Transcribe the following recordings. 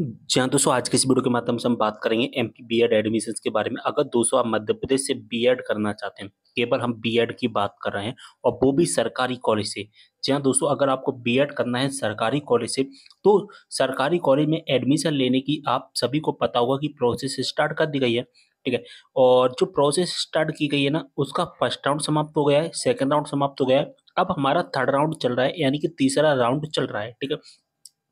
जी हाँ दोस्तों आज के इस वीडियो के माध्यम से हम बात करेंगे M P B Ed admission के बारे में अगर दोस्तों आप मध्य प्रदेश से बी एड करना चाहते हैं केवल हम बी एड की बात कर रहे हैं और वो भी सरकारी कॉलेज से जहाँ दोस्तों अगर आपको बी एड करना है सरकारी कॉलेज से तो सरकारी कॉलेज में एडमिशन लेने की आप सभी को पता होगा कि प्रोसेस स्टार्ट कर दी गई है ठीक है और जो प्रोसेस स्टार्ट की गई है ना उसका फर्स्ट राउंड समाप्त हो गया है सेकेंड राउंड समाप्त हो गया है अब हमारा थर्ड राउंड चल रहा है यानी कि तीसरा राउंड चल रहा है ठीक है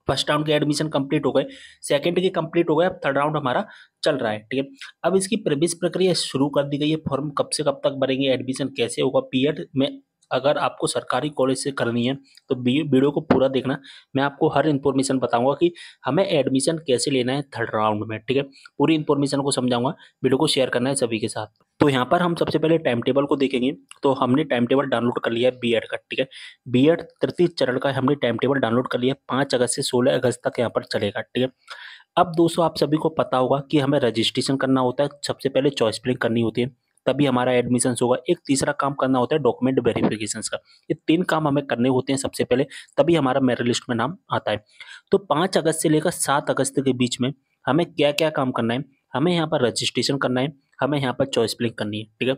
फर्स्ट राउंड के एडमिशन कंप्लीट हो गए सेकंड के कंप्लीट हो गए अब थर्ड राउंड हमारा चल रहा है ठीक है अब इसकी प्रवेश प्रक्रिया शुरू कर दी गई है फॉर्म कब से कब तक भरेंगे एडमिशन कैसे होगा पीएड में अगर आपको सरकारी कॉलेज से करनी है तो वीडियो को पूरा देखना मैं आपको हर इन्फॉर्मेशन बताऊंगा कि हमें एडमिशन कैसे लेना है थर्ड राउंड में ठीक है पूरी इन्फॉर्मेशन को समझाऊंगा वीडियो को शेयर करना है सभी के साथ तो यहाँ पर हम सबसे पहले टाइम टेबल को देखेंगे तो हमने टाइम टेबल डाउनलोड कर लिया है बी का ठीक है बी एड तृतीय चरण का हमने टाइम टेबल डाउनलोड कर लिया है पाँच अगस्त से सोलह अगस्त तक यहाँ पर चलेगा ठीक है अब दोस्तों आप सभी को पता होगा कि हमें रजिस्ट्रेशन करना होता है सबसे पहले चॉइस प्लिंग करनी होती है तभी हमारा एडमिशन होगा एक तीसरा काम करना होता है डॉक्यूमेंट वेरिफिकेशन का ये तीन काम हमें करने होते हैं सबसे पहले तभी हमारा मेरिट लिस्ट में नाम आता है तो पाँच अगस्त से लेकर सात अगस्त के बीच में हमें क्या क्या काम करना है हमें यहाँ पर रजिस्ट्रेशन करना है हमें यहाँ पर चॉइस प्लिंग करनी है ठीक है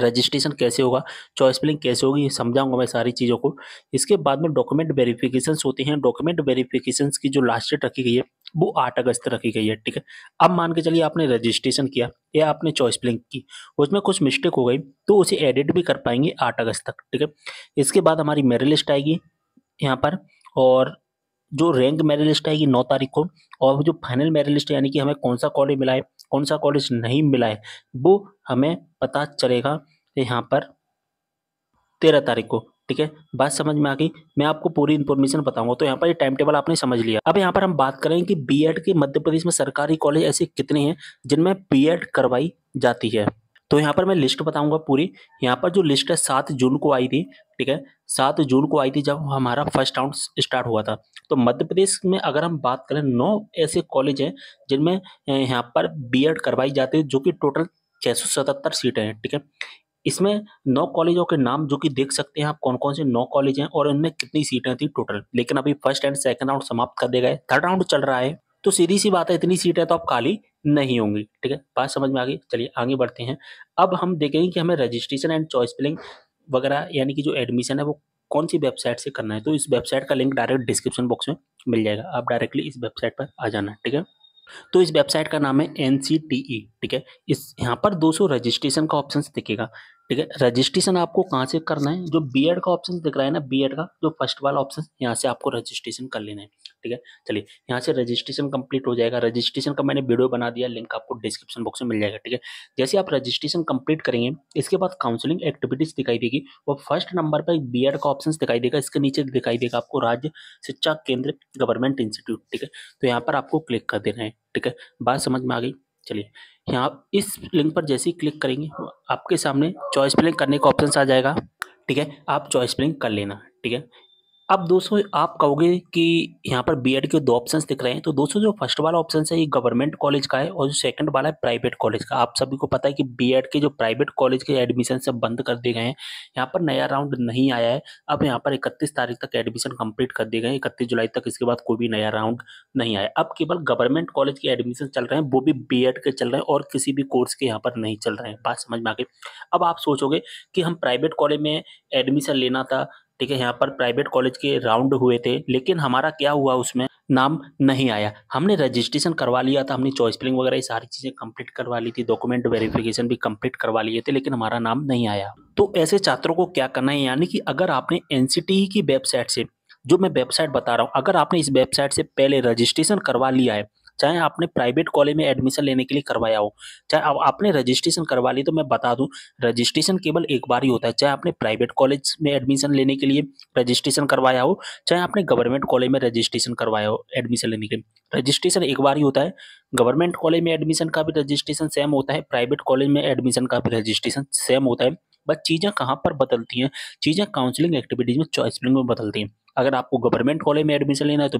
रजिस्ट्रेशन कैसे होगा चॉइस प्लिंग कैसे होगी समझाऊंगा मैं सारी चीज़ों को इसके बाद में डॉक्यूमेंट वेरिफिकेशन होते हैं डॉक्यूमेंट वेरिफिकेशन की जो लास्ट डेट रखी गई है वो आठ अगस्त रखी गई है ठीक है अब मान के चलिए आपने रजिस्ट्रेशन किया या आपने चॉइस फिलिंग की उसमें कुछ मिस्टेक हो गई तो उसे एडिट भी कर पाएंगे आठ अगस्त तक ठीक है इसके बाद हमारी मेरिट लिस्ट आएगी यहाँ पर और जो रैंक मेरिट लिस्ट आएगी नौ तारीख को और जो फाइनल मेरिट लिस्ट यानी कि हमें कौन सा कॉलेज मिला है कौन सा कॉलेज नहीं मिला है वो हमें पता चलेगा यहाँ पर तेरह तारीख को ठीक है बात समझ में आ गई मैं आपको पूरी इन्फॉर्मेशन बताऊंगा तो यहाँ पर ये टाइम टेबल आपने समझ लिया अब यहाँ पर हम बात करें कि बी के मध्य प्रदेश में सरकारी कॉलेज ऐसे कितने हैं जिनमें बी करवाई जाती है तो यहाँ पर मैं लिस्ट बताऊंगा पूरी यहाँ पर जो लिस्ट है सात जून को आई थी ठीक है सात जून को आई थी जब हमारा फर्स्ट राउंड स्टार्ट हुआ था तो मध्य प्रदेश में अगर हम बात करें नौ ऐसे कॉलेज हैं जिनमें यहाँ पर बीएड करवाई जाती है जो कि टोटल छः सौ सतहत्तर सीटें हैं ठीक है इसमें नौ कॉलेजों के नाम जो कि देख सकते हैं आप कौन कौन से नौ कॉलेज हैं और इनमें कितनी सीटें थी टोटल लेकिन अभी फर्स्ट एंड सेकंड राउंड समाप्त कर दे गए थर्ड राउंड चल रहा है तो सीधी सी बात है इतनी सीटें तो आप खाली नहीं होंगी ठीक है बात समझ में आ गई चलिए आगे बढ़ते हैं अब हम देखेंगे कि हमें रजिस्ट्रेशन एंड चॉइस फिलिंग वगैरह यानी कि जो एडमिशन है वो कौन सी वेबसाइट से करना है तो इस वेबसाइट का लिंक डायरेक्ट डिस्क्रिप्शन बॉक्स में मिल जाएगा आप डायरेक्टली इस वेबसाइट पर आ जाना ठीक है तो इस वेबसाइट का नाम है एन e, ठीक है इस यहाँ पर 200 रजिस्ट्रेशन का ऑप्शन दिखेगा ठीक है रजिस्ट्रेशन आपको कहाँ से करना है जो बी का ऑप्शन दिख रहा है ना बी का जो फर्स्ट वाला ऑप्शन यहाँ से आपको रजिस्ट्रेशन कर लेना है ठीक है चलिए यहाँ से रजिस्ट्रेशन कंप्लीट हो जाएगा रजिस्ट्रेशन का मैंने वीडियो बना दिया लिंक आपको डिस्क्रिप्शन बॉक्स में मिल जाएगा ठीक है जैसे आप रजिस्ट्रेशन कंप्लीट करेंगे इसके बाद काउंसिलिंग एक्टिविटीज दिखाई देगी वो फर्स्ट नंबर पर बी का ऑप्शन दिखाई देगा इसके नीचे दिखाई देगा आपको राज्य शिक्षा केंद्र गवर्नमेंट इंस्टीट्यूट ठीक है तो यहाँ पर आपको क्लिक कर देना है ठीक है बात समझ में आ गई चलिए यहाँ आप इस लिंक पर जैसे ही क्लिक करेंगे आपके सामने चॉइस प्लिंग करने का ऑप्शन आ जाएगा ठीक है आप चॉइस प्लिंग कर लेना ठीक है अब दोस्तों आप कहोगे कि यहाँ पर बीएड के दो ऑप्शंस दिख रहे हैं तो दोस्तों जो फर्स्ट वाला ऑप्शन है ये गवर्नमेंट कॉलेज का है और जो सेकंड वाला है प्राइवेट कॉलेज का आप सभी को पता है कि बीएड के जो प्राइवेट कॉलेज के एडमिशन सब बंद कर दिए गए हैं यहाँ पर नया राउंड नहीं आया है अब यहाँ पर इकतीस तारीख तक एडमिशन कंप्लीट कर दिए गए इकतीस जुलाई तक इसके बाद कोई भी नया राउंड नहीं आया अब केवल गवर्नमेंट कॉलेज के एडमिशन चल रहे हैं वो भी बी के चल रहे हैं और किसी भी कोर्स के यहाँ पर नहीं चल रहे हैं बात समझ में आ गई अब आप सोचोगे कि हम प्राइवेट कॉलेज में एडमिशन लेना था ठीक है यहाँ पर प्राइवेट कॉलेज के राउंड हुए थे लेकिन हमारा क्या हुआ उसमें नाम नहीं आया हमने रजिस्ट्रेशन करवा लिया था हमने चॉइस फिलिंग वगैरह ये सारी चीज़ें कंप्लीट करवा ली थी डॉक्यूमेंट वेरिफिकेशन भी कंप्लीट करवा लिए थे लेकिन हमारा नाम नहीं आया तो ऐसे छात्रों को क्या करना है यानी कि अगर आपने एन e की वेबसाइट से जो मैं वेबसाइट बता रहा हूँ अगर आपने इस वेबसाइट से पहले रजिस्ट्रेशन करवा लिया है चाहे आपने प्राइवेट कॉलेज में एडमिशन लेने के लिए करवाया हो चाहे अब आपने रजिस्ट्रेशन करवा ली तो मैं बता दूं रजिस्ट्रेशन केवल एक बार ही होता है चाहे आपने प्राइवेट कॉलेज में एडमिशन लेने के लिए रजिस्ट्रेशन करवाया हो चाहे आपने गवर्नमेंट कॉलेज में रजिस्ट्रेशन करवाया हो एडमिशन लेने के लिए रजिस्ट्रेशन एक बार ही होता है गवर्नमेंट कॉलेज में एडमिशन का भी रजिस्ट्रेशन सेम होता है प्राइवेट कॉलेज में एडमिशन का भी रजिस्ट्रेशन सेम होता है बट चीज़ें कहाँ पर बदलती हैं चीज़ें काउंसलिंग एक्टिविटीज़ में चॉइसिंग में बदलती हैं अगर आपको गवर्नमेंट कॉलेज में एडमिशन लेना है तो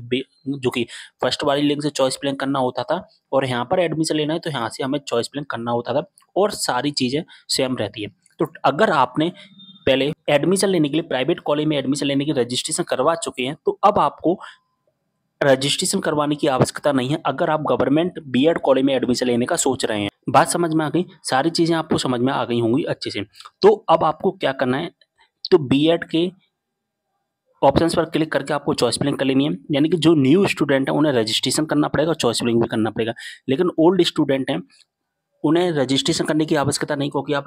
जो कि फर्स्ट वाली लिंक से चॉइस प्लैंक करना होता था और यहाँ पर एडमिशन लेना है तो यहाँ से हमें चॉइस प्लैंक करना होता था और सारी चीज़ें सेम रहती है तो अगर आपने पहले एडमिशन लेने के लिए प्राइवेट कॉलेज में एडमिशन लेने की रजिस्ट्रेशन करवा चुके हैं तो अब आपको रजिस्ट्रेशन करवाने की आवश्यकता नहीं है अगर आप गवर्नमेंट बीएड कॉलेज में एडमिशन लेने का सोच रहे हैं बात समझ में आ गई सारी चीज़ें आपको समझ में आ गई होंगी अच्छे से तो अब आपको क्या करना है तो बीएड के ऑप्शन पर क्लिक करके आपको चॉइस प्लिंग कर लेनी है यानी कि जो न्यू स्टूडेंट है उन्हें रजिस्ट्रेशन करना पड़ेगा चॉइस प्लिंग भी करना पड़ेगा लेकिन ओल्ड स्टूडेंट हैं उन्हें रजिस्ट्रेशन करने की आवश्यकता नहीं क्योंकि आप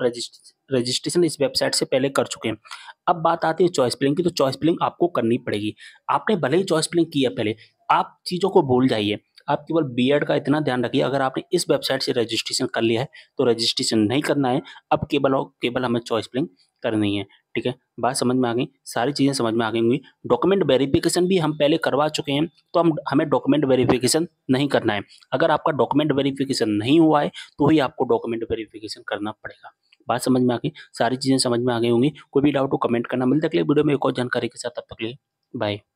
रजिस्ट्रेशन इस वेबसाइट से पहले कर चुके हैं अब बात आती है चॉइस प्लिंग की तो चॉइस प्लिंग आपको करनी पड़ेगी आपने भले ही चॉइस प्लिंग किया पहले आप चीज़ों को भूल जाइए आप केवल बी का इतना ध्यान रखिए अगर आपने इस वेबसाइट से रजिस्ट्रेशन कर लिया है तो रजिस्ट्रेशन नहीं करना है अब केवल और केवल हमें चॉइस प्लिंग करनी है ठीक है बात समझ में आ गई सारी चीज़ें समझ में आ गई होंगी डॉक्यूमेंट वेरिफिकेशन भी हम पहले करवा चुके हैं तो हम हमें डॉक्यूमेंट वेरिफिकेशन नहीं करना है अगर आपका डॉक्यूमेंट वेरिफिकेशन नहीं हुआ है तो ही आपको डॉक्यूमेंट वेरिफिकेशन करना पड़ेगा बात समझ में आ गई सारी चीज़ें समझ में आ गई होंगी कोई भी डाउट हो कमेंट करना मिलता अगले वीडियो में एक और जानकारी के साथ तब तक लिए बाय